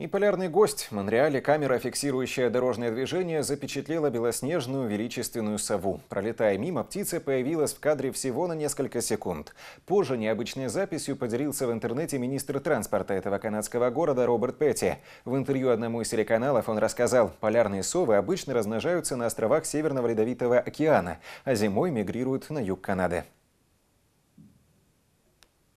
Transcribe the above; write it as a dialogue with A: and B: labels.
A: И полярный гость в Монреале камера, фиксирующая дорожное движение, запечатлела белоснежную величественную сову. Пролетая мимо, птица появилась в кадре всего на несколько секунд. Позже необычной записью поделился в интернете министр транспорта этого канадского города Роберт Петти. В интервью одному из телеканалов он рассказал, полярные совы обычно размножаются на островах Северного Ледовитого океана, а зимой мигрируют на юг Канады.